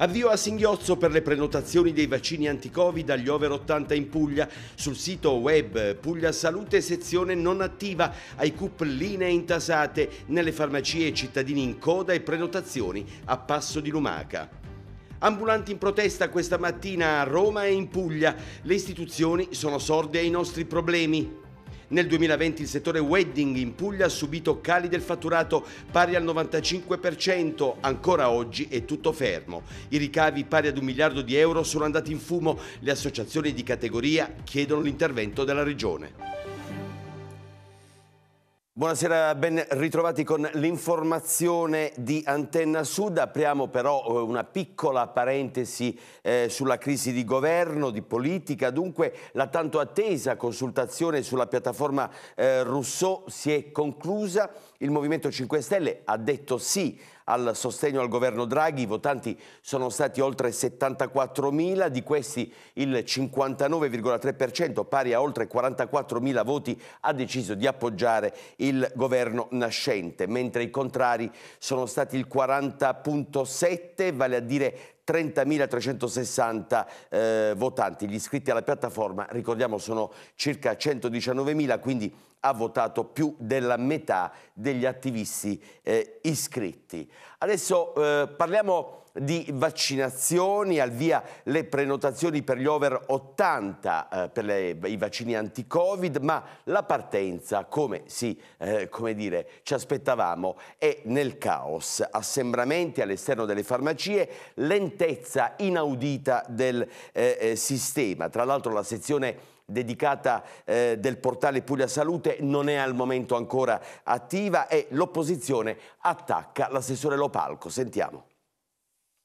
Avvio a singhiozzo per le prenotazioni dei vaccini anti-Covid agli over 80 in Puglia. Sul sito web Puglia Salute sezione non attiva, ai CUP linee intasate, nelle farmacie cittadini in coda e prenotazioni a Passo di Lumaca. Ambulanti in protesta questa mattina a Roma e in Puglia. Le istituzioni sono sorde ai nostri problemi. Nel 2020 il settore wedding in Puglia ha subito cali del fatturato pari al 95%, ancora oggi è tutto fermo. I ricavi pari ad un miliardo di euro sono andati in fumo, le associazioni di categoria chiedono l'intervento della Regione. Buonasera, ben ritrovati con l'informazione di Antenna Sud. Apriamo però eh, una piccola parentesi eh, sulla crisi di governo, di politica. Dunque la tanto attesa consultazione sulla piattaforma eh, Rousseau si è conclusa il Movimento 5 Stelle ha detto sì al sostegno al governo Draghi, i votanti sono stati oltre 74.000, di questi il 59,3%, pari a oltre 44.000 voti, ha deciso di appoggiare il governo nascente, mentre i contrari sono stati il 40,7, vale a dire 30.360 eh, votanti. Gli iscritti alla piattaforma, ricordiamo, sono circa 119.000, quindi ha votato più della metà degli attivisti eh, iscritti. Adesso eh, parliamo di vaccinazioni, al via le prenotazioni per gli over 80 eh, per le, i vaccini anti-covid, ma la partenza, come, si, eh, come dire, ci aspettavamo, è nel caos. Assembramenti all'esterno delle farmacie, lentezza inaudita del eh, eh sistema. Tra l'altro la sezione dedicata eh, del portale Puglia Salute non è al momento ancora attiva e l'opposizione attacca l'assessore Lopalco. Sentiamo.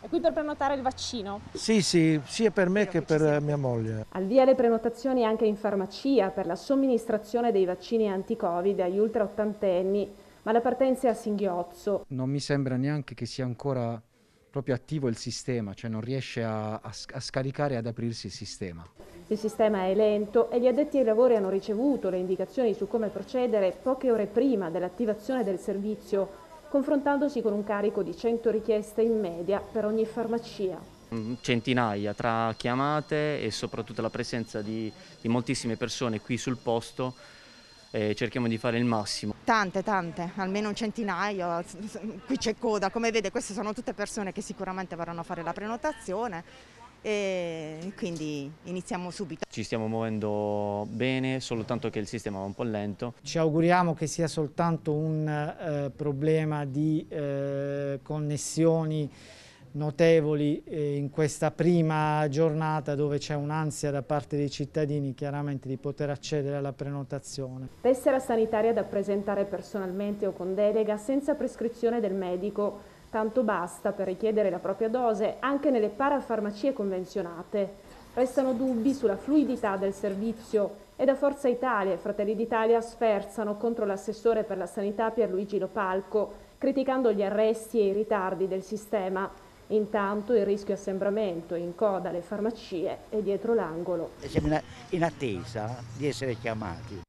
È qui per prenotare il vaccino? Sì, sì, sia per me che per mia moglie. Al via le prenotazioni anche in farmacia per la somministrazione dei vaccini anti-Covid agli ultra ottantenni, ma la partenza è a singhiozzo. Non mi sembra neanche che sia ancora proprio attivo il sistema, cioè non riesce a, a, a scaricare e ad aprirsi il sistema. Il sistema è lento e gli addetti ai lavori hanno ricevuto le indicazioni su come procedere poche ore prima dell'attivazione del servizio confrontandosi con un carico di 100 richieste in media per ogni farmacia. Mm, centinaia tra chiamate e soprattutto la presenza di, di moltissime persone qui sul posto eh, cerchiamo di fare il massimo. Tante, tante, almeno un centinaio, qui c'è coda, come vede queste sono tutte persone che sicuramente vorranno fare la prenotazione, e quindi iniziamo subito. Ci stiamo muovendo bene, soltanto che il sistema va un po' lento. Ci auguriamo che sia soltanto un eh, problema di eh, connessioni notevoli eh, in questa prima giornata dove c'è un'ansia da parte dei cittadini chiaramente di poter accedere alla prenotazione. Tessera sanitaria da presentare personalmente o con delega senza prescrizione del medico tanto basta per richiedere la propria dose anche nelle parafarmacie convenzionate. Restano dubbi sulla fluidità del servizio e da Forza Italia e Fratelli d'Italia sferzano contro l'assessore per la sanità Pierluigi Lopalco, criticando gli arresti e i ritardi del sistema. Intanto il rischio assembramento in coda alle farmacie è dietro l'angolo. Siamo in attesa di essere chiamati.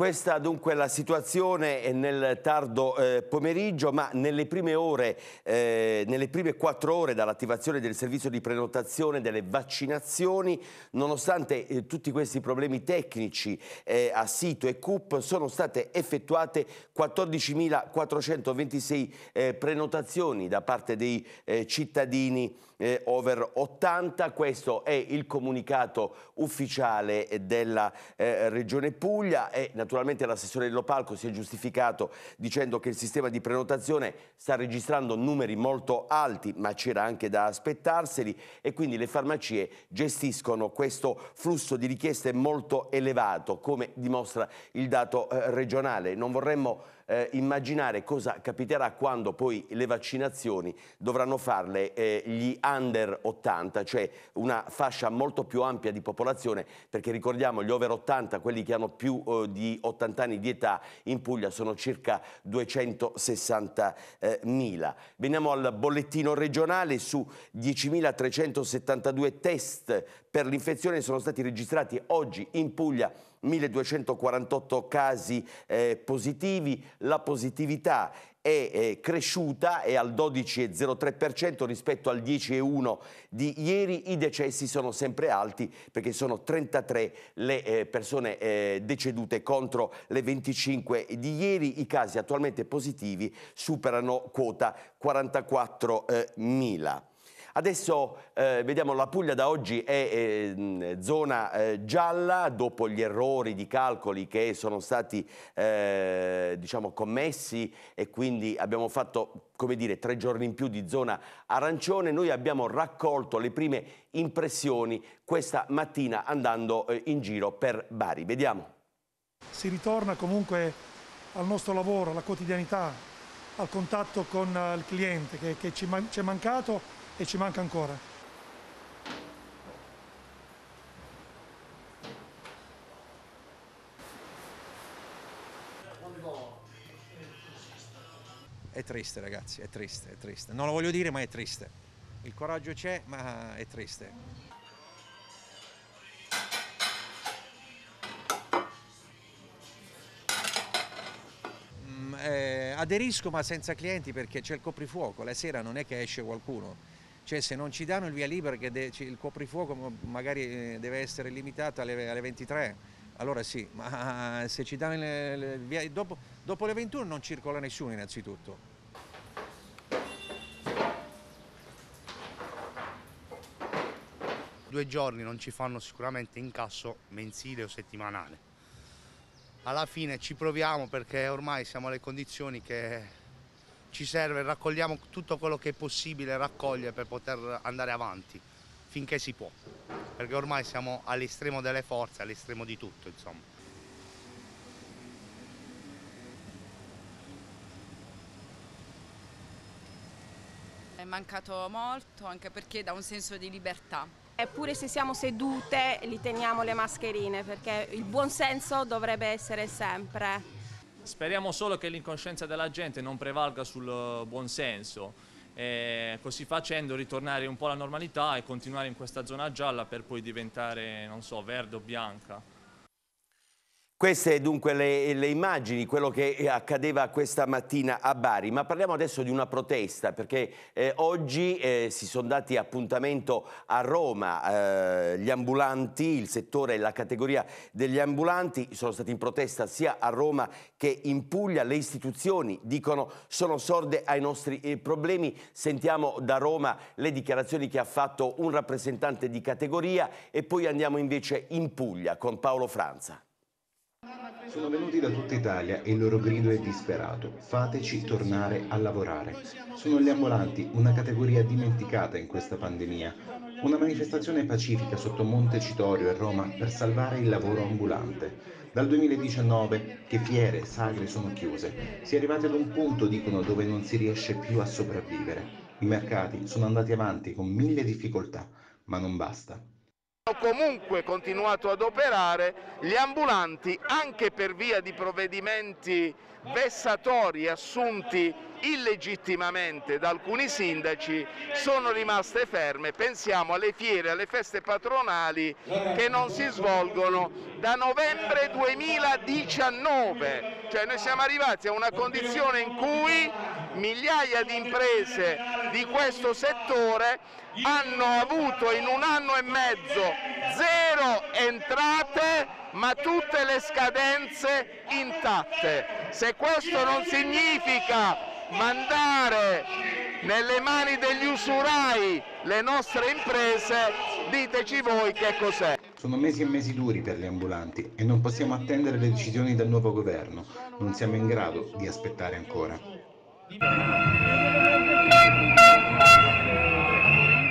Questa dunque la situazione è eh, nel tardo eh, pomeriggio, ma nelle prime ore, eh, nelle prime quattro ore dall'attivazione del servizio di prenotazione delle vaccinazioni, nonostante eh, tutti questi problemi tecnici eh, a sito e CUP, sono state effettuate 14.426 eh, prenotazioni da parte dei cittadini eh, over 80. Questo è il comunicato ufficiale della eh, Regione Puglia e naturalmente l'assessore Lopalco si è giustificato dicendo che il sistema di prenotazione sta registrando numeri molto alti, ma c'era anche da aspettarseli e quindi le farmacie gestiscono questo flusso di richieste molto elevato, come dimostra il dato eh, regionale. Non vorremmo eh, immaginare cosa capiterà quando poi le vaccinazioni dovranno farle eh, gli under 80, cioè una fascia molto più ampia di popolazione, perché ricordiamo gli over 80, quelli che hanno più eh, di 80 anni di età, in Puglia sono circa 260.000. Veniamo al bollettino regionale, su 10.372 test per l'infezione sono stati registrati oggi in Puglia 1248 casi eh, positivi, la positività è eh, cresciuta, è al 12,03% rispetto al 10,1% di ieri, i decessi sono sempre alti perché sono 33 le eh, persone eh, decedute contro le 25 di ieri, i casi attualmente positivi superano quota 44.000. Adesso eh, vediamo la Puglia da oggi è eh, zona eh, gialla dopo gli errori di calcoli che sono stati eh, diciamo commessi e quindi abbiamo fatto come dire, tre giorni in più di zona arancione. Noi abbiamo raccolto le prime impressioni questa mattina andando eh, in giro per Bari. Vediamo. Si ritorna comunque al nostro lavoro, alla quotidianità, al contatto con eh, il cliente che, che ci man ci è mancato e ci manca ancora. È triste ragazzi, è triste, è triste. Non lo voglio dire ma è triste. Il coraggio c'è ma è triste. Mm, eh, aderisco ma senza clienti perché c'è il coprifuoco, la sera non è che esce qualcuno. Cioè se non ci danno il via libera, che il coprifuoco magari eh, deve essere limitato alle, alle 23, allora sì, ma se ci danno il via, dopo, dopo le 21 non circola nessuno innanzitutto. due giorni non ci fanno sicuramente incasso mensile o settimanale. Alla fine ci proviamo perché ormai siamo alle condizioni che ci serve, raccogliamo tutto quello che è possibile raccogliere per poter andare avanti finché si può, perché ormai siamo all'estremo delle forze, all'estremo di tutto insomma. È mancato molto anche perché dà un senso di libertà. Eppure se siamo sedute li teniamo le mascherine perché il buon senso dovrebbe essere sempre. Speriamo solo che l'incoscienza della gente non prevalga sul eh, buonsenso e così facendo ritornare un po' alla normalità e continuare in questa zona gialla per poi diventare, non so, verde o bianca. Queste dunque le, le, immagini, quello che eh, accadeva questa mattina a Bari, ma parliamo adesso di una protesta perché eh, oggi eh, si sono dati appuntamento a Roma eh, gli ambulanti, il settore e la categoria degli ambulanti sono stati in protesta sia a Roma che in Puglia, le istituzioni dicono sono sorde ai nostri eh, problemi, sentiamo da Roma le dichiarazioni che ha fatto un rappresentante di categoria e poi andiamo invece in Puglia con Paolo Franza. Sono venuti da tutta Italia e il loro grido è disperato. Fateci tornare a lavorare. Sono gli ambulanti, una categoria dimenticata in questa pandemia. Una manifestazione pacifica sotto Montecitorio a Roma per salvare il lavoro ambulante. Dal 2019 che fiere e sagre sono chiuse. Si è arrivati ad un punto, dicono, dove non si riesce più a sopravvivere. I mercati sono andati avanti con mille difficoltà, ma non basta comunque continuato ad operare gli ambulanti anche per via di provvedimenti vessatori assunti illegittimamente da alcuni sindaci sono rimaste ferme, pensiamo alle fiere, alle feste patronali che non si svolgono da novembre 2019, cioè noi siamo arrivati a una condizione in cui migliaia di imprese di questo settore hanno avuto in un anno e mezzo zero entrate ma tutte le scadenze intatte. Se questo non significa mandare nelle mani degli usurai le nostre imprese, diteci voi che cos'è. Sono mesi e mesi duri per gli ambulanti e non possiamo attendere le decisioni del nuovo governo, non siamo in grado di aspettare ancora.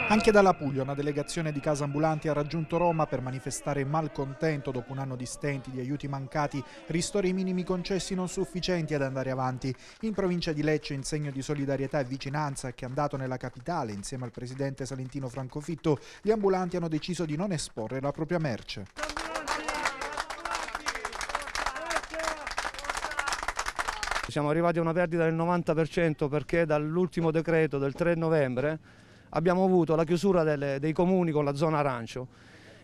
Anche dalla Puglia una delegazione di Casa Ambulanti ha raggiunto Roma per manifestare malcontento dopo un anno di stenti, di aiuti mancati, ristori minimi concessi non sufficienti ad andare avanti. In provincia di Lecce, in segno di solidarietà e vicinanza che è andato nella capitale insieme al presidente salentino Francofitto, gli ambulanti hanno deciso di non esporre la propria merce. siamo arrivati a una perdita del 90% perché dall'ultimo decreto del 3 novembre abbiamo avuto la chiusura delle, dei comuni con la zona arancio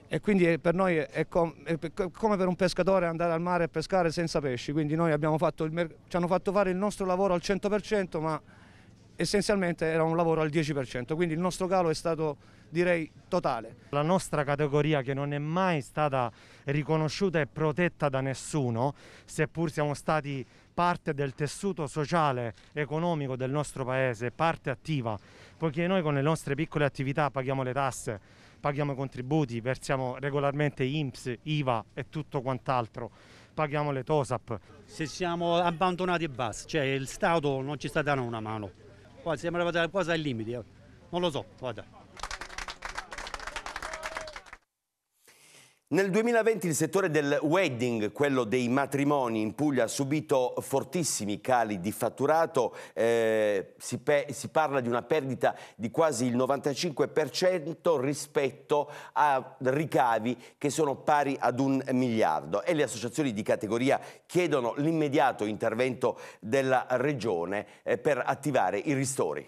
e quindi eh, per noi è, com è, come per un pescatore andare al mare a pescare senza pesci, quindi noi ci hanno fatto fare il nostro lavoro al 100% ma essenzialmente era un lavoro al 10%, quindi il nostro calo è stato direi totale. La nostra categoria che non è mai stata riconosciuta e protetta da nessuno, seppur siamo stati parte del tessuto sociale, economico del nostro paese, parte attiva, poiché noi con le nostre piccole attività paghiamo le tasse, paghiamo i contributi, versiamo regolarmente INPS, IVA e tutto quant'altro, paghiamo le TOSAP. Se siamo abbandonati e basta, cioè il Stato non ci sta dando una mano, qua siamo arrivati quasi al limite, eh. non lo so, guarda. Nel 2020 il settore del wedding, quello dei matrimoni in Puglia, ha subito fortissimi cali di fatturato, eh, si, si, parla di una perdita di quasi il 95% rispetto a ricavi che sono pari ad un miliardo e le associazioni di categoria chiedono l'immediato intervento della Regione eh, per attivare i ristori.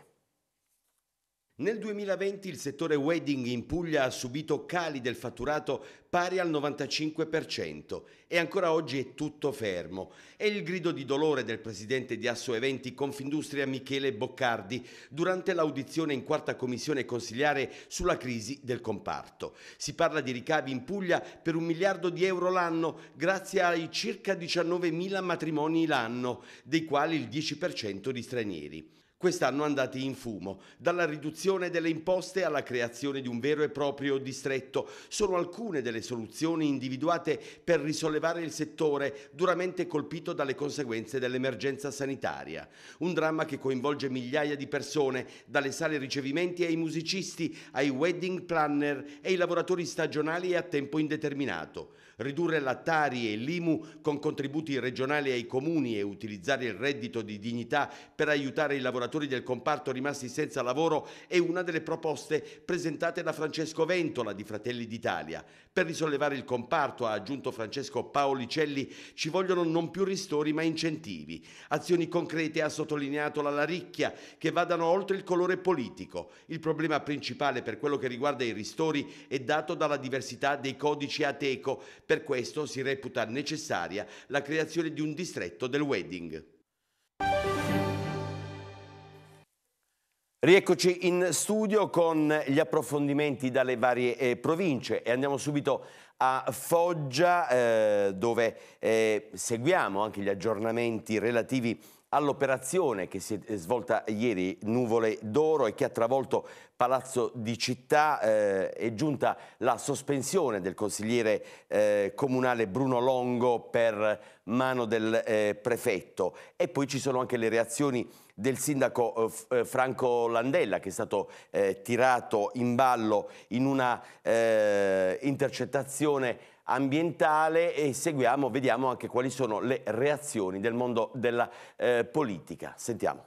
Nel 2020 il settore wedding in Puglia ha subito cali del fatturato pari al 95% e ancora oggi è tutto fermo. È il grido di dolore del presidente di Asso Eventi Confindustria Michele Boccardi durante l'audizione in quarta commissione consigliare sulla crisi del comparto. Si parla di ricavi in Puglia per un miliardo di euro l'anno grazie ai circa 19.000 matrimoni l'anno, dei quali il 10% di stranieri. Quest'anno andati in fumo, dalla riduzione delle imposte alla creazione di un vero e proprio distretto, sono alcune delle soluzioni individuate per risollevare il settore duramente colpito dalle conseguenze dell'emergenza sanitaria. Un dramma che coinvolge migliaia di persone, dalle sale ricevimenti ai musicisti, ai wedding planner e ai lavoratori stagionali e a tempo indeterminato. Ridurre l'attari e l'IMU con contributi regionali ai comuni e utilizzare il reddito di dignità per aiutare i lavoratori lavoratori del comparto rimasti senza lavoro è una delle proposte presentate da Francesco Ventola di Fratelli d'Italia. Per risollevare il comparto, ha aggiunto Francesco Paolicelli, ci vogliono non più ristori ma incentivi. Azioni concrete ha sottolineato la Laricchia che vadano oltre il colore politico. Il problema principale per quello che riguarda i ristori è dato dalla diversità dei codici ateco. Per questo si reputa necessaria la creazione di un distretto del wedding. Rieccoci in studio con gli approfondimenti dalle varie eh, province e andiamo subito a Foggia eh, dove eh, seguiamo anche gli aggiornamenti relativi all'operazione che si è eh, svolta ieri Nuvole d'Oro e che ha travolto Palazzo di Città eh, è giunta la sospensione del consigliere eh, comunale Bruno Longo per mano del eh, prefetto e poi ci sono anche le reazioni del sindaco eh, eh, Franco Landella che è stato eh, tirato in ballo in una eh, intercettazione ambientale e seguiamo, vediamo anche quali sono le reazioni del mondo della eh, politica. Sentiamo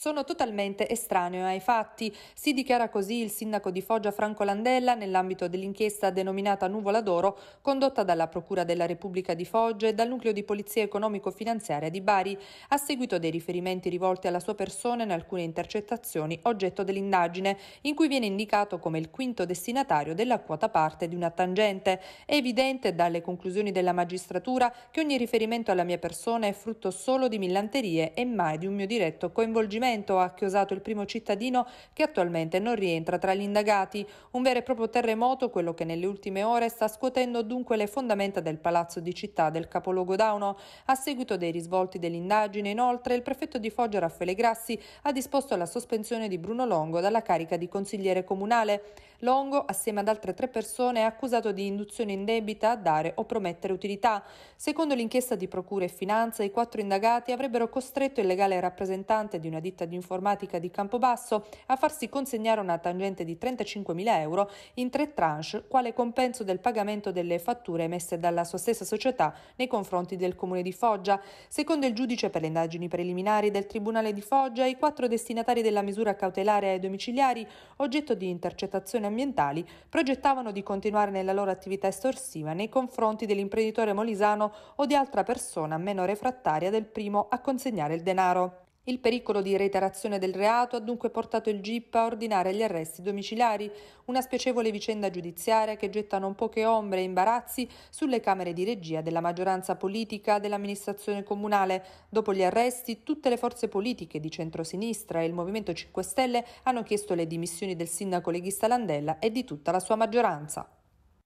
sono totalmente estraneo ai fatti. Si dichiara così il sindaco di Foggia Franco Landella nell'ambito dell'inchiesta denominata Nuvola d'Oro, condotta dalla Procura della Repubblica di Foggia e dal Nucleo di Polizia Economico-Finanziaria di Bari, a seguito dei riferimenti rivolti alla sua persona in alcune intercettazioni oggetto dell'indagine, in cui viene indicato come il quinto destinatario della quota parte di una tangente. È evidente dalle conclusioni della magistratura che ogni riferimento alla mia persona è frutto solo di millanterie e mai di un mio diretto coinvolgimento Salento ha chiosato il primo cittadino che attualmente non rientra tra gli indagati. Un vero e proprio terremoto, quello che nelle ultime ore sta scuotendo dunque le fondamenta del palazzo di città del capoluogo Dauno. A seguito dei risvolti dell'indagine, inoltre, il prefetto di Foggia Raffaele Grassi ha disposto la sospensione di Bruno Longo dalla carica di consigliere comunale. Longo, assieme ad altre tre persone, è accusato di induzione indebita a dare o promettere utilità. Secondo l'inchiesta di Procura e Finanza, i quattro indagati avrebbero costretto il legale rappresentante di una ditta scelta di informatica di Campobasso a farsi consegnare una tangente di 35.000 euro in tre tranche quale compenso del pagamento delle fatture emesse dalla sua stessa società nei confronti del comune di Foggia. Secondo il giudice per le indagini preliminari del Tribunale di Foggia, i quattro destinatari della misura cautelare ai domiciliari oggetto di intercettazioni ambientali progettavano di continuare nella loro attività estorsiva nei confronti dell'imprenditore molisano o di altra persona meno refrattaria del primo a consegnare il denaro. Il pericolo di reiterazione del reato ha dunque portato il GIP a ordinare gli arresti domiciliari, una spiacevole vicenda giudiziaria che getta non poche ombre e imbarazzi sulle camere di regia della maggioranza politica dell'amministrazione comunale. Dopo gli arresti, tutte le forze politiche di centrosinistra e il Movimento 5 Stelle hanno chiesto le dimissioni del sindaco leghista Landella e di tutta la sua maggioranza.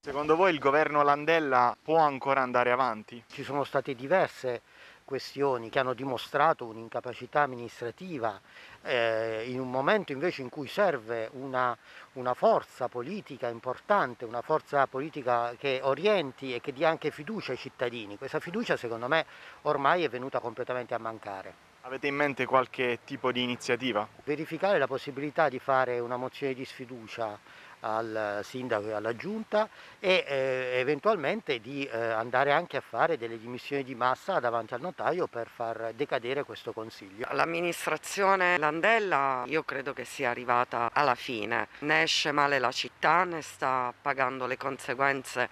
Secondo voi il governo Landella può ancora andare avanti? Ci sono state diverse questioni che hanno dimostrato un'incapacità amministrativa eh, in un momento invece in cui serve una, una, forza politica importante, una forza politica che orienti e che dia anche fiducia ai cittadini. Questa fiducia secondo me ormai è venuta completamente a mancare. Avete in mente qualche tipo di iniziativa? Verificare la possibilità di fare una mozione di sfiducia al sindaco e alla giunta e eh, eventualmente di eh, andare anche a fare delle dimissioni di massa davanti al notaio per far decadere questo consiglio. L'amministrazione Landella io credo che sia arrivata alla fine, ne esce male la città, ne sta pagando le conseguenze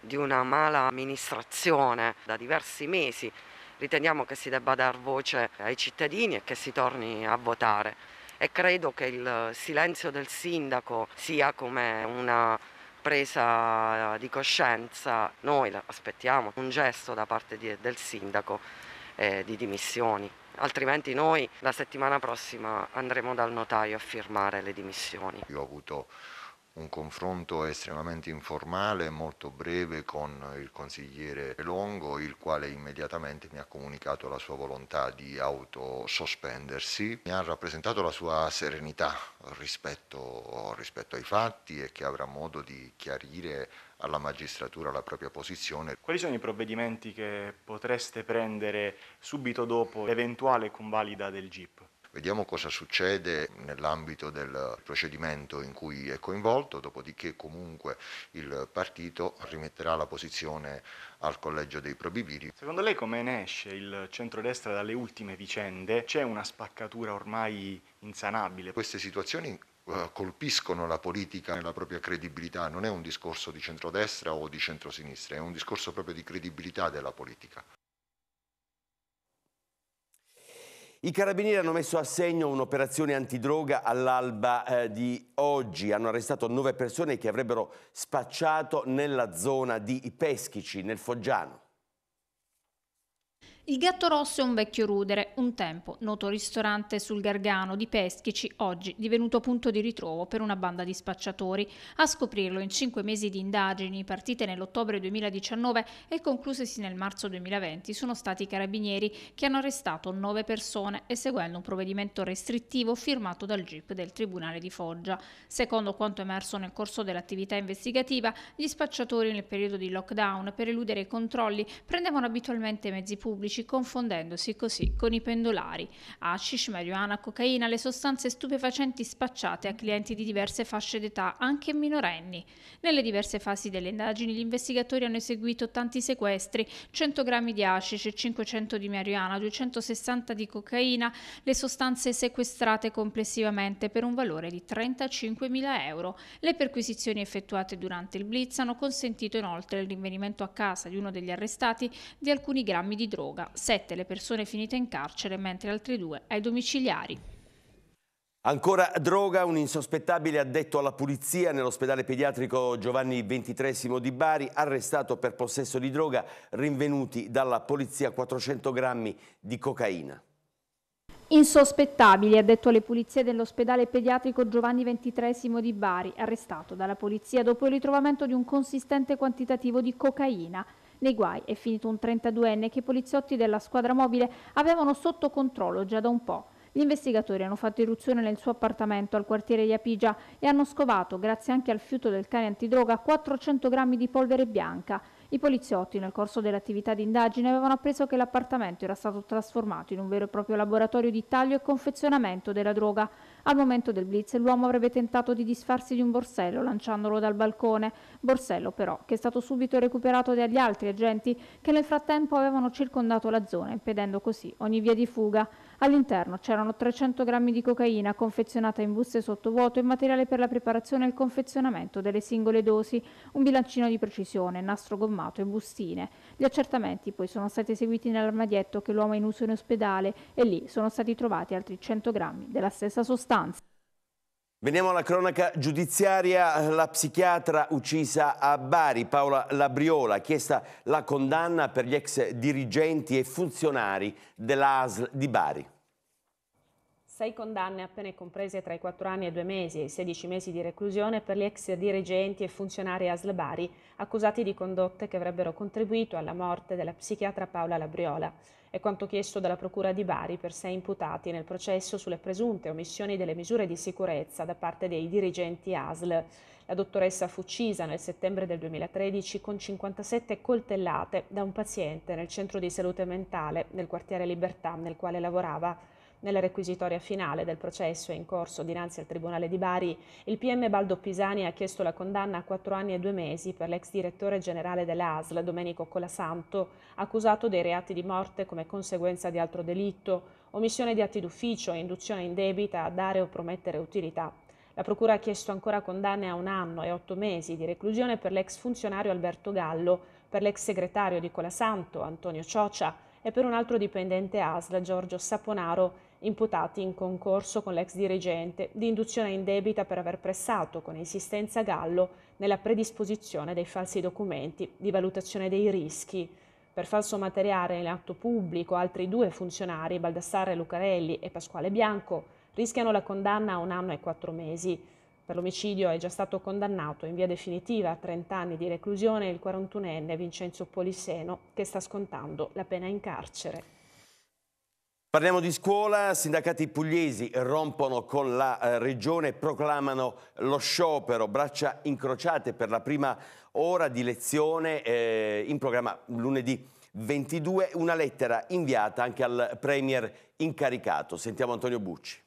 di una mala amministrazione da diversi mesi. Riteniamo che si debba dar voce ai cittadini e che si torni a votare e credo che il silenzio del sindaco sia come una presa di coscienza. Noi aspettiamo un gesto da parte di, del sindaco eh, di dimissioni, altrimenti noi la settimana prossima andremo dal notaio a firmare le dimissioni. Io ho avuto un confronto estremamente informale, molto breve con il consigliere Longo, il quale immediatamente mi ha comunicato la sua volontà di autosospendersi, mi ha rappresentato la sua serenità rispetto, rispetto ai fatti e che avrà modo di chiarire alla magistratura la propria posizione. Quali sono i provvedimenti che potreste prendere subito dopo l'eventuale convalida del GIP? Vediamo cosa succede nell'ambito del procedimento in cui è coinvolto, dopodiché comunque il partito rimetterà la posizione al collegio dei probibili. Secondo lei come ne esce il centrodestra dalle ultime vicende? C'è una spaccatura ormai insanabile? Queste situazioni eh, colpiscono la politica nella propria credibilità, non è un discorso di centrodestra o di centrosinistra, è un discorso proprio di credibilità della politica. I carabinieri hanno messo a segno un'operazione antidroga all'alba eh, di oggi. Hanno arrestato nove persone che avrebbero spacciato nella zona di Peschici, nel Foggiano. Il Gatto Rosso è un vecchio rudere, un tempo noto ristorante sul Gargano di Peschici, oggi divenuto punto di ritrovo per una banda di spacciatori. A scoprirlo in cinque mesi di indagini partite nell'ottobre 2019 e conclusesi nel marzo 2020 sono stati i carabinieri che hanno arrestato nove persone eseguendo un provvedimento restrittivo firmato dal GIP del Tribunale di Foggia. Secondo quanto emerso nel corso dell'attività investigativa, gli spacciatori nel periodo di lockdown per eludere i controlli prendevano abitualmente mezzi pubblici narcotici confondendosi così con i pendolari. Hashish, marijuana, cocaina, le sostanze stupefacenti spacciate a clienti di diverse fasce d'età, anche minorenni. Nelle diverse fasi delle indagini gli investigatori hanno eseguito tanti sequestri, 100 grammi di hashish, 500 di marijuana, 260 di cocaina, le sostanze sequestrate complessivamente per un valore di 35.000 euro. Le perquisizioni effettuate durante il blitz hanno consentito inoltre il rinvenimento a casa di uno degli arrestati di alcuni grammi di droga sette le persone finite in carcere, mentre altre due ai domiciliari. Ancora droga, un insospettabile addetto alla pulizia nell'ospedale pediatrico Giovanni XXIII di Bari, arrestato per possesso di droga, rinvenuti dalla polizia 400 grammi di cocaina. Insospettabile, ha detto alle pulizie dell'ospedale pediatrico Giovanni XXIII di Bari, arrestato dalla polizia dopo il ritrovamento di un consistente quantitativo di cocaina nei guai. È finito un 32enne che i poliziotti della squadra mobile avevano sotto controllo già da un po'. Gli investigatori hanno fatto irruzione nel suo appartamento al quartiere di Apigia e hanno scovato, grazie anche al fiuto del cane antidroga, 400 grammi di polvere bianca. I poliziotti, nel corso dell'attività di indagine, avevano appreso che l'appartamento era stato trasformato in un vero e proprio laboratorio di taglio e confezionamento della droga. Al momento del blitz l'uomo avrebbe tentato di disfarsi di un borsello lanciandolo dal balcone, borsello però che è stato subito recuperato dagli altri agenti che nel frattempo avevano circondato la zona, impedendo così ogni via di fuga. All'interno c'erano 300 grammi di cocaina confezionata in buste sottovuoto e materiale per la preparazione e il confezionamento delle singole dosi, un bilancino di precisione, nastro gommato e bustine. Gli accertamenti poi sono stati eseguiti nell'armadietto che l'uomo ha in uso in ospedale e lì sono stati trovati altri 100 grammi della stessa sostanza sostanze. Veniamo alla cronaca giudiziaria, la psichiatra uccisa a Bari, Paola Labriola, ha chiesto la condanna per gli ex dirigenti e funzionari dell'ASL di Bari sei condanne appena comprese tra i 4 anni e 2 mesi e i 16 mesi di reclusione per gli ex dirigenti e funzionari aslebari accusati di condotte che avrebbero contribuito alla morte della psichiatra Paola Labriola. È quanto chiesto dalla Procura di Bari per sei imputati nel processo sulle presunte omissioni delle misure di sicurezza da parte dei dirigenti ASL. La dottoressa fu uccisa nel settembre del 2013 con 57 coltellate da un paziente nel centro di salute mentale nel quartiere Libertà nel quale lavorava. Nella requisitoria finale del processo in corso dinanzi al Tribunale di Bari, il PM Baldo Pisani ha chiesto la condanna a quattro anni e due mesi per l'ex direttore generale dell'ASL, Domenico Colasanto, accusato dei reati di morte come conseguenza di altro delitto, omissione di atti d'ufficio e induzione indebita a dare o promettere utilità. La Procura ha chiesto ancora condanne a un anno e otto mesi di reclusione per l'ex funzionario Alberto Gallo, per l'ex segretario di Colasanto, Antonio Ciocia, e per un altro dipendente ASL, Giorgio Saponaro, imputati in concorso con l'ex dirigente di induzione indebita per aver pressato con insistenza Gallo nella predisposizione dei falsi documenti di valutazione dei rischi. Per falso materiale in atto pubblico altri due funzionari, Baldassare Lucarelli e Pasquale Bianco, rischiano la condanna a un anno e quattro mesi. Per l'omicidio è già stato condannato in via definitiva a 30 anni di reclusione il 41enne Vincenzo Poliseno, che sta scontando la pena in carcere. Parliamo di scuola, sindacati pugliesi rompono con la eh, regione, proclamano lo sciopero, braccia incrociate per la prima ora di lezione eh, in programma lunedì 22, una lettera inviata anche al Premier incaricato. Sentiamo Antonio Bucci.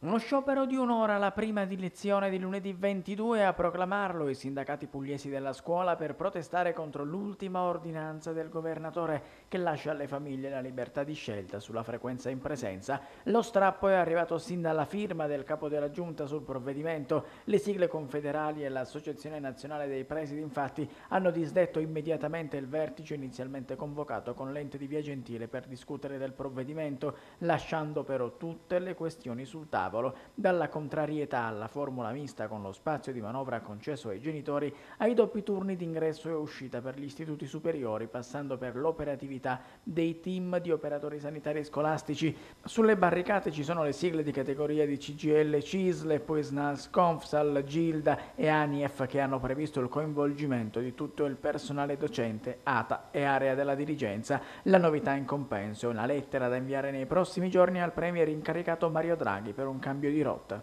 Uno sciopero di un'ora alla prima di lezione di lunedì 22 a proclamarlo i sindacati pugliesi della scuola per protestare contro l'ultima ordinanza del governatore che lascia alle famiglie la libertà di scelta sulla frequenza in presenza. Lo strappo è arrivato sin dalla firma del capo della giunta sul provvedimento. Le sigle confederali e l'Associazione Nazionale dei Presidi infatti hanno disdetto immediatamente il vertice inizialmente convocato con l'ente di Via Gentile per discutere del provvedimento, lasciando però tutte le questioni sul tavolo tavolo, dalla contrarietà alla formula mista con lo spazio di manovra concesso ai genitori ai doppi turni d'ingresso e uscita per gli istituti superiori, passando per l'operatività dei team di operatori sanitari e scolastici. Sulle barricate ci sono le sigle di categoria di CGL, CISL, poi SNAS, CONFSAL, GILDA e ANIEF che hanno previsto il coinvolgimento di tutto il personale docente, ATA e area della dirigenza. La novità in compenso è una lettera da inviare nei prossimi giorni al Premier incaricato Mario Draghi per un un cambio di rotta.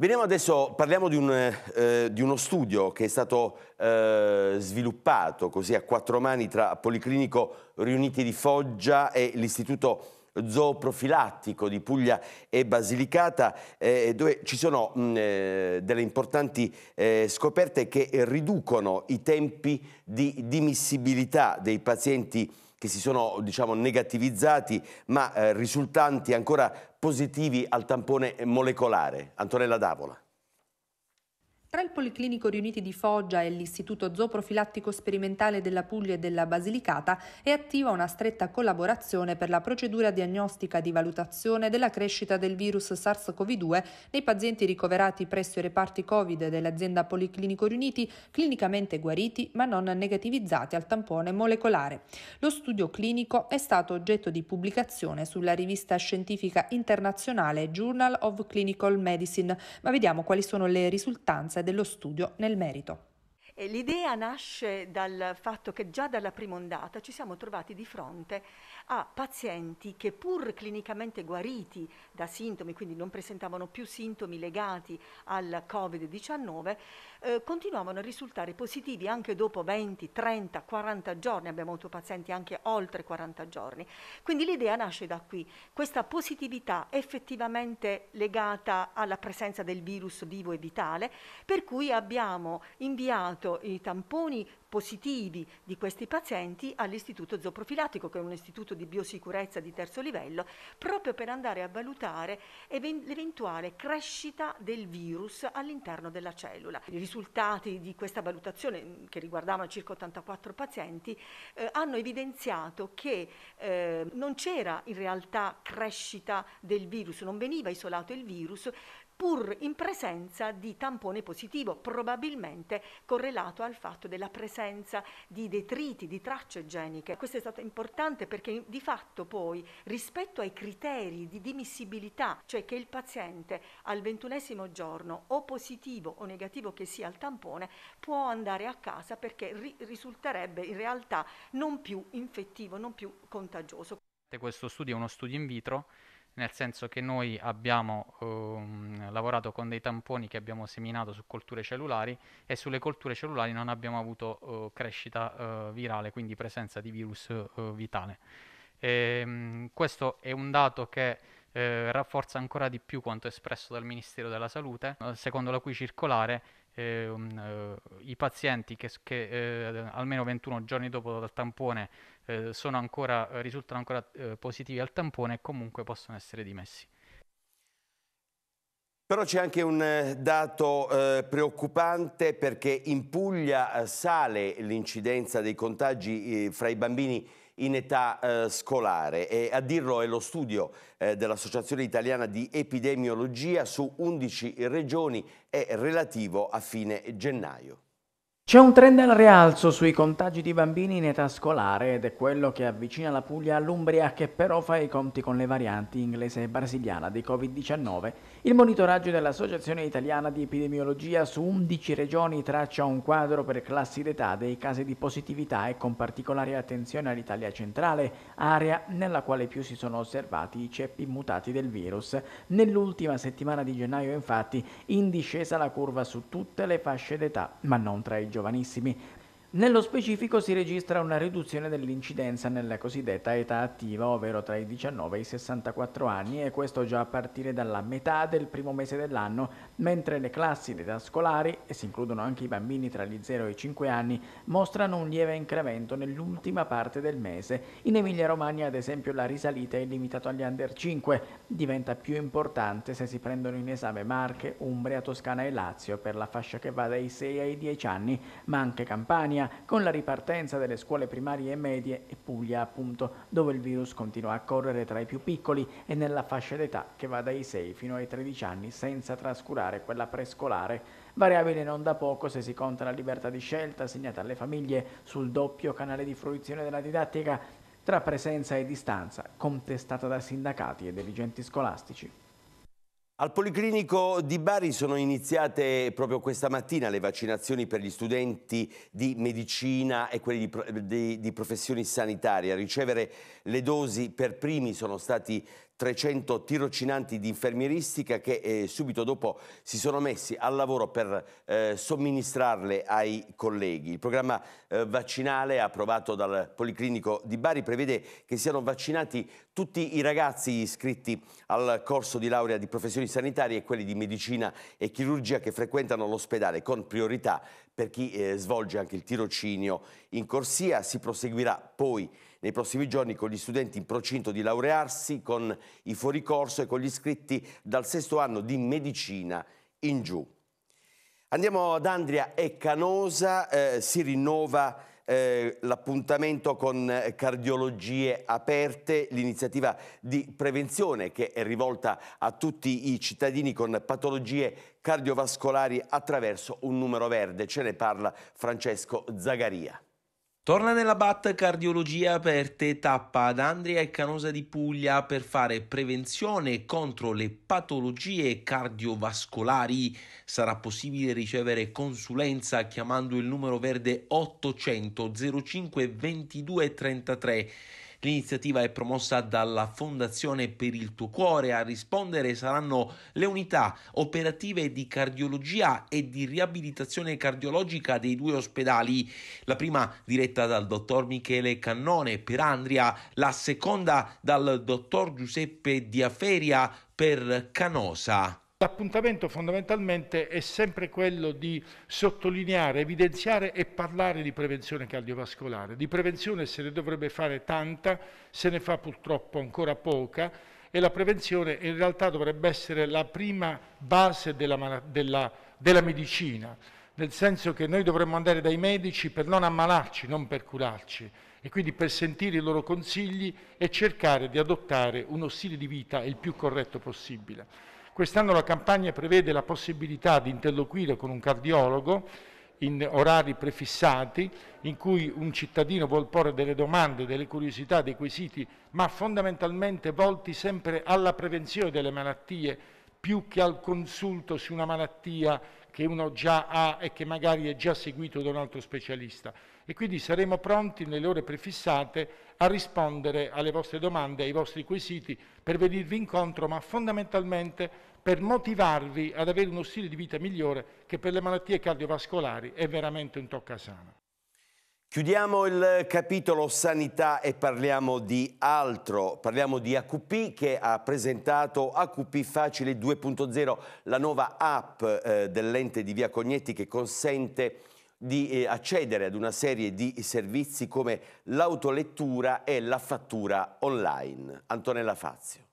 Veniamo adesso, parliamo di, un, eh, di uno studio che è stato eh, sviluppato così a quattro mani tra Policlinico Riuniti di Foggia e l'Istituto zooprofilattico di Puglia e Basilicata, eh, dove ci sono mh, mm, eh, delle importanti eh, scoperte che riducono i tempi di dimissibilità dei pazienti che si sono diciamo, negativizzati ma eh, risultanti ancora positivi al tampone molecolare. Antonella Davola. Tra il Policlinico Riuniti di Foggia e l'Istituto Zooprofilattico Sperimentale della Puglia e della Basilicata è attiva una stretta collaborazione per la procedura diagnostica di valutazione della crescita del virus SARS-CoV-2 nei pazienti ricoverati presso i reparti Covid dell'azienda Policlinico Riuniti, clinicamente guariti ma non negativizzati al tampone molecolare. Lo studio clinico è stato oggetto di pubblicazione sulla rivista scientifica internazionale Journal of Clinical Medicine, ma vediamo quali sono le risultanze dello studio nel merito l'idea nasce dal fatto che già dalla prima ondata ci siamo trovati di fronte a pazienti che pur clinicamente guariti da sintomi, quindi non presentavano più sintomi legati al Covid-19, eh, continuavano a risultare positivi anche dopo 20, 30, 40 giorni, abbiamo avuto pazienti anche oltre 40 giorni. Quindi l'idea nasce da qui, questa positività effettivamente legata alla presenza del virus vivo e vitale, per cui abbiamo inviato portato i tamponi positivi di questi pazienti all'istituto zooprofilattico, che è un istituto di biosicurezza di terzo livello, proprio per andare a valutare even- l'eventuale crescita del virus all'interno della cellula. I risultati di questa valutazione, mm, che riguardavano circa 84 pazienti, eh, hanno evidenziato che eh, non c'era in realtà crescita del virus, non veniva isolato il virus, pur in presenza di tampone positivo, probabilmente correlato al fatto della presenza di detriti, di tracce geniche. Questo è stato importante perché di fatto poi rispetto ai criteri di dimissibilità, cioè che il paziente al ventunesimo giorno o positivo o negativo che sia il tampone può andare a casa perché ri- risulterebbe in realtà non più infettivo, non più contagioso. Questo studio è uno studio in vitro nel senso che noi abbiamo ehm, lavorato con dei tamponi che abbiamo seminato su colture cellulari e sulle colture cellulari non abbiamo avuto eh, crescita eh, virale, quindi presenza di virus eh, vitale. E, ehm, questo è un dato che eh, rafforza ancora di più quanto espresso dal Ministero della Salute, eh, secondo la cui circolare ehm, eh, i pazienti che, che almeno 21 giorni dopo dal tampone eh, ancora, eh, risultano ancora eh, positivi al tampone e comunque possono essere dimessi. Però c'è anche un eh, dato eh, preoccupante perché in Puglia eh, sale l'incidenza dei contagi fra i bambini in età eh, scolare e a dirlo è lo studio eh, dell'Associazione Italiana di Epidemiologia su 11 regioni è relativo a fine gennaio. C'è un trend al rialzo sui contagi di bambini in età scolare ed è quello che avvicina la Puglia all'Umbria che però fa i conti con le varianti inglese e brasiliana di Covid-19 il monitoraggio dell'Associazione Italiana di Epidemiologia su 11 regioni traccia un quadro per classi d'età dei casi di positività e con particolare attenzione all'Italia centrale, area nella quale più si sono osservati i ceppi mutati del virus. Nell'ultima settimana di gennaio infatti in discesa la curva su tutte le fasce d'età, ma non tra i giovanissimi. Nello specifico si registra una riduzione dell'incidenza nella cosiddetta età attiva, ovvero tra i 19 e i 64 anni, e questo già a partire dalla metà del primo mese dell'anno, mentre le classi d'età scolari, e si includono anche i bambini tra gli 0 e i 5 anni, mostrano un lieve incremento nell'ultima parte del mese. In Emilia-Romagna, ad esempio, la risalita è limitata agli under 5, diventa più importante se si prendono in esame Marche, Umbria, Toscana e Lazio per la fascia che va dai 6 ai 10 anni, ma anche Campania Campania con la ripartenza delle scuole primarie e medie e Puglia appunto dove il virus continua a correre tra i più piccoli e nella fascia d'età che va dai 6 fino ai 13 anni senza trascurare quella prescolare variabile non da poco se si conta la libertà di scelta assegnata alle famiglie sul doppio canale di fruizione della didattica tra presenza e distanza, contestata da sindacati e dirigenti scolastici. Al Policlinico di Bari sono iniziate proprio questa mattina le vaccinazioni per gli studenti di medicina e quelli di, di, di professioni sanitarie. A ricevere le dosi per primi sono stati 300 tirocinanti di infermieristica che eh, subito dopo si sono messi al lavoro per eh, somministrarle ai colleghi. Il programma eh, vaccinale approvato dal Policlinico di Bari prevede che siano vaccinati tutti i ragazzi iscritti al corso di laurea di professioni sanitarie e quelli di medicina e chirurgia che frequentano l'ospedale con priorità per chi eh, svolge anche il tirocinio in corsia. Si proseguirà poi nei prossimi giorni con gli studenti in procinto di laurearsi, con i fuoricorso e con gli iscritti dal sesto anno di medicina in giù. Andiamo ad Andria e Canosa, eh, si rinnova eh, l'appuntamento con eh, cardiologie aperte, l'iniziativa di prevenzione che è rivolta a tutti i cittadini con patologie cardiovascolari attraverso un numero verde. Ce ne parla Francesco Zagaria. Torna nella BAT Cardiologia Aperte tappa ad Andria e Canosa di Puglia per fare prevenzione contro le patologie cardiovascolari. Sarà possibile ricevere consulenza chiamando il numero verde 800 05 22 33. L'iniziativa è promossa dalla Fondazione per il tuo cuore. A rispondere saranno le unità operative di cardiologia e di riabilitazione cardiologica dei due ospedali. La prima diretta dal dottor Michele Cannone per Andria, la seconda dal dottor Giuseppe Diaferia per Canosa. L'appuntamento fondamentalmente è sempre quello di sottolineare, evidenziare e parlare di prevenzione cardiovascolare. Di prevenzione se ne dovrebbe fare tanta, se ne fa purtroppo ancora poca e la prevenzione in realtà dovrebbe essere la prima base della, della, della medicina, nel senso che noi dovremmo andare dai medici per non ammalarci, non per curarci e quindi per sentire i loro consigli e cercare di adottare uno stile di vita il più corretto possibile. Quest'anno la campagna prevede la possibilità di interloquire con un cardiologo in orari prefissati in cui un cittadino vuol porre delle domande, delle curiosità, dei quesiti, ma fondamentalmente volti sempre alla prevenzione delle malattie più che al consulto su una malattia che uno già ha e che magari è già seguito da un altro specialista. E quindi saremo pronti nelle ore prefissate a rispondere alle vostre domande, ai vostri quesiti per venirvi incontro, ma fondamentalmente per motivarvi ad avere uno stile di vita migliore che per le malattie cardiovascolari è veramente un toccasana. Chiudiamo il capitolo sanità e parliamo di altro, parliamo di AQP che ha presentato AQP Facile 2.0, la nuova app eh, dell'ente di Via Cognetti che consente di eh, accedere ad una serie di servizi come l'autolettura e la fattura online. Antonella Fazio.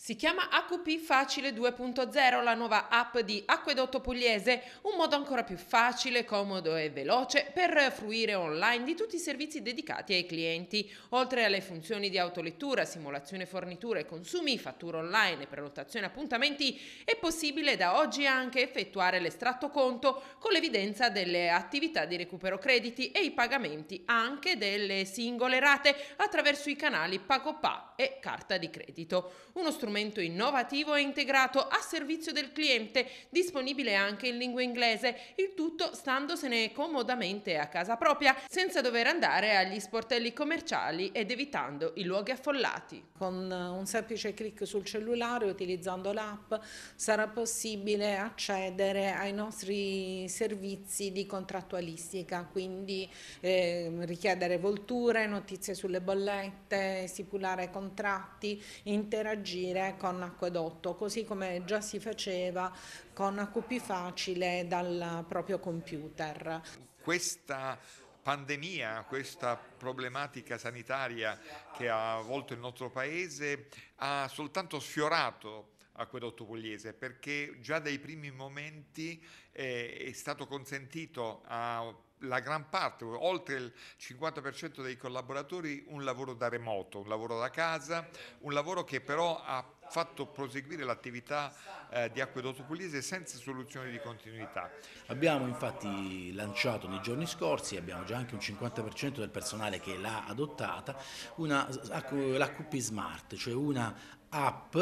Si chiama AQP Facile 2.0, la nuova app di Acquedotto Pugliese, un modo ancora più facile, comodo e veloce per fruire online di tutti i servizi dedicati ai clienti. Oltre alle funzioni di autolettura, simulazione forniture, consumi, fattura online e prenotazione appuntamenti, è possibile da oggi anche effettuare l'estratto conto con l'evidenza delle attività di recupero crediti e i pagamenti anche delle singole rate attraverso i canali PagoPa e carta di credito. Uno strumento strumento innovativo e integrato a servizio del cliente, disponibile anche in lingua inglese, il tutto standosene comodamente a casa propria, senza dover andare agli sportelli commerciali ed evitando i luoghi affollati. Con eh, un semplice clic sul cellulare, utilizzando l'app, sarà possibile accedere ai nostri servizi di contrattualistica, quindi eh, richiedere volture, notizie sulle bollette, stipulare contratti, interagire venire con acquedotto, così come già si faceva con facile dal proprio computer. Questa pandemia, questa problematica sanitaria che ha avvolto il nostro paese ha soltanto sfiorato Acquedotto Pugliese perché già dai primi momenti eh, è stato consentito a la gran parte, oltre il 50% dei collaboratori, un lavoro da remoto, un lavoro da casa, un lavoro che però ha fatto proseguire l'attività eh, di Acquedotto Pugliese senza soluzioni di continuità. Abbiamo infatti lanciato nei giorni scorsi, abbiamo già anche un 50% del personale che l'ha adottata, una, ecco, la QP Smart, cioè una app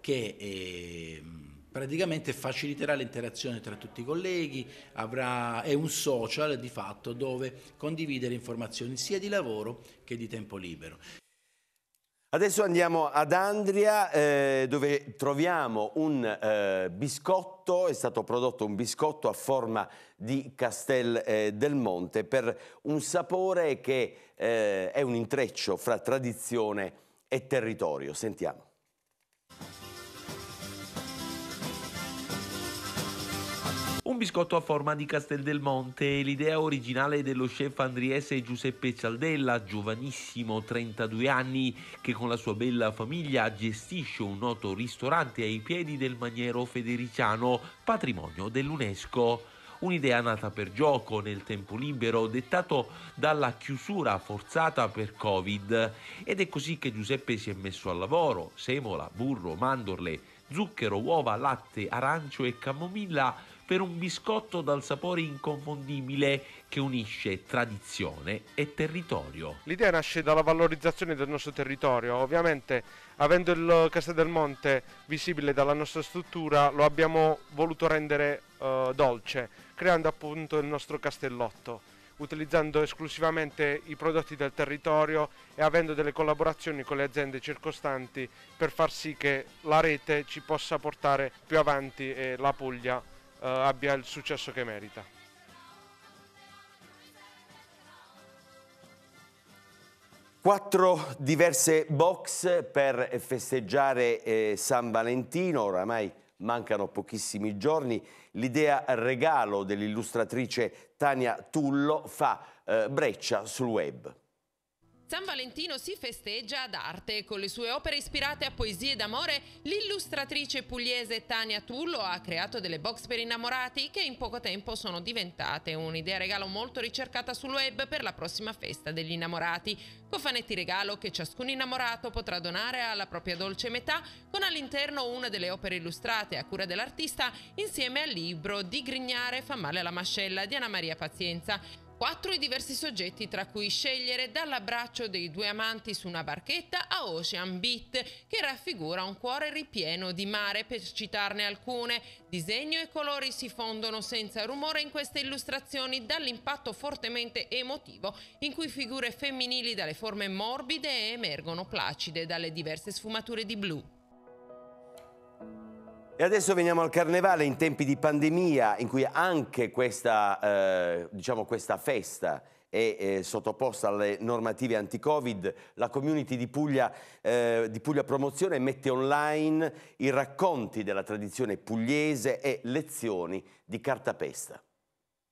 che... È, ehm, praticamente faciliterà l'interazione tra tutti i colleghi, avrà, è un social di fatto dove condividere informazioni sia di lavoro che di tempo libero. Adesso andiamo ad Andria eh, dove troviamo un eh, biscotto, è stato prodotto un biscotto a forma di Castel eh, del Monte per un sapore che eh, è un intreccio fra tradizione e territorio. Sentiamo. biscotto a forma di Castel del Monte è l'idea originale dello chef andriese Giuseppe Cialdella, giovanissimo 32 anni, che con la sua bella famiglia gestisce un noto ristorante ai piedi del maniero federiciano, patrimonio dell'UNESCO un'idea nata per gioco nel tempo libero dettato dalla chiusura forzata per Covid ed è così che Giuseppe si è messo al lavoro, semola, burro, mandorle, zucchero, uova, latte, arancio e camomilla per un biscotto dal sapore inconfondibile che unisce tradizione e territorio. L'idea nasce dalla valorizzazione del nostro territorio, ovviamente avendo il Castel del Monte visibile dalla nostra struttura lo abbiamo voluto rendere eh, dolce, creando appunto il nostro castellotto utilizzando esclusivamente i prodotti del territorio e avendo delle collaborazioni con le aziende circostanti per far sì che la rete ci possa portare più avanti e la Puglia eh, abbia il successo che merita. Quattro diverse box per festeggiare eh, San Valentino, oramai mancano pochissimi giorni. L'idea regalo dell'illustratrice Tania Tullo fa eh, breccia sul web. San Valentino si festeggia ad arte. Con le sue opere ispirate a poesie d'amore, l'illustratrice pugliese Tania Tullo ha creato delle box per innamorati che in poco tempo sono diventate un'idea regalo molto ricercata sul web per la prossima festa degli innamorati. Cofanetti regalo che ciascun innamorato potrà donare alla propria dolce metà con all'interno una delle opere illustrate a cura dell'artista insieme al libro Di Grignare fa male alla mascella di Anna Maria Pazienza. Quattro i diversi soggetti tra cui scegliere dall'abbraccio dei due amanti su una barchetta a Ocean Beat, che raffigura un cuore ripieno di mare, per citarne alcune. Disegno e colori si fondono senza rumore in queste illustrazioni dall'impatto fortemente emotivo in cui figure femminili dalle forme morbide emergono placide dalle diverse sfumature di blu. E adesso veniamo al carnevale in tempi di pandemia in cui anche questa, eh, diciamo questa festa è eh, sottoposta alle normative anti-Covid, la community di Puglia, eh, di Puglia Promozione mette online i racconti della tradizione pugliese e lezioni di cartapesta.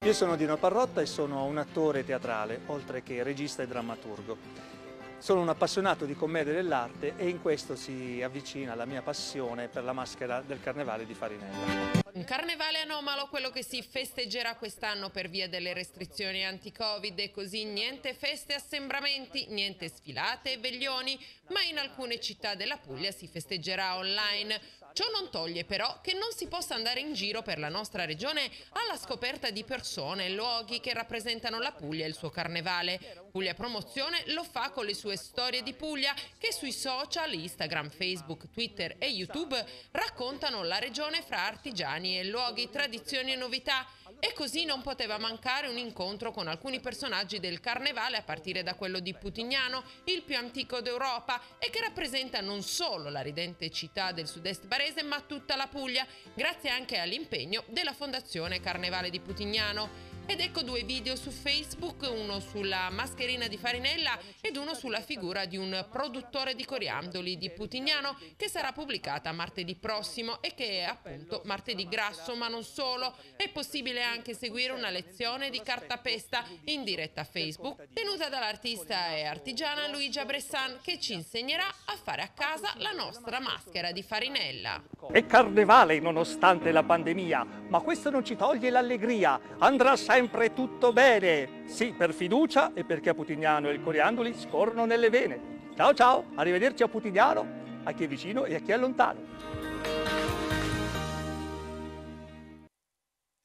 Io sono Dino Parrotta e sono un attore teatrale, oltre che regista e drammaturgo. Sono un appassionato di commedia dell'arte e in questo si avvicina la mia passione per la maschera del Carnevale di Farinella. Un carnevale anomalo quello che si festeggerà quest'anno per via delle restrizioni anti-covid e così niente feste, assembramenti, niente sfilate e veglioni, ma in alcune città della Puglia si festeggerà online. Ciò non toglie però che non si possa andare in giro per la nostra regione alla scoperta di persone e luoghi che rappresentano la Puglia e il suo carnevale. Puglia Promozione lo fa con le sue sue storie di Puglia che sui social, Instagram, Facebook, Twitter e YouTube raccontano la regione fra artigiani e luoghi, tradizioni e novità. E così non poteva mancare un incontro con alcuni personaggi del carnevale a partire da quello di Putignano, il più antico d'Europa e che rappresenta non solo la ridente città del sud-est barese ma tutta la Puglia, grazie anche all'impegno della Fondazione Carnevale di Putignano. Ed ecco due video su Facebook, uno sulla mascherina di Farinella ed uno sulla figura di un produttore di coriandoli di Putignano che sarà pubblicata martedì prossimo e che è appunto martedì grasso, ma non solo. È possibile anche seguire una lezione di cartapesta in diretta a Facebook tenuta dall'artista e artigiana Luigia Bressan che ci insegnerà a fare a casa la nostra maschera di Farinella. È carnevale nonostante la pandemia, ma questo non ci toglie l'allegria. Andrà sempre sempre tutto bene. Sì, per fiducia e perché a Putignano e il Coriandoli scorrono nelle vene. Ciao ciao, arrivederci a Putignano, a chi è vicino e a chi è lontano.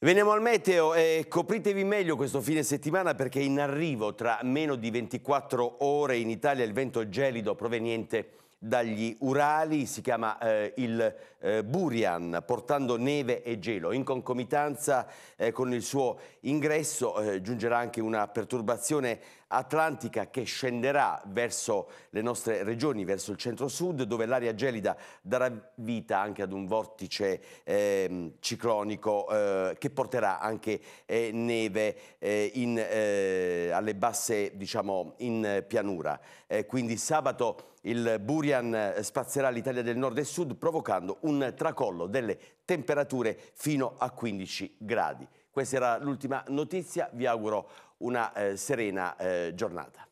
Veniamo al meteo e copritevi meglio questo fine settimana perché in arrivo tra meno di 24 ore in Italia il vento gelido proveniente da dagli Urali, si chiama eh, il eh, Burian, portando neve e gelo. In concomitanza eh, con il suo ingresso eh, giungerà anche una perturbazione atlantica che scenderà verso le nostre regioni, verso il centro-sud, dove l'aria gelida darà vita anche ad un vortice eh, ciclonico eh, che porterà anche eh, neve eh, in, eh, alle basse, diciamo, in pianura. Eh, quindi sabato il Burian spazzerà l'Italia del nord e sud provocando un tracollo delle temperature fino a 15 gradi. Questa era l'ultima notizia, vi auguro una eh, serena eh, giornata.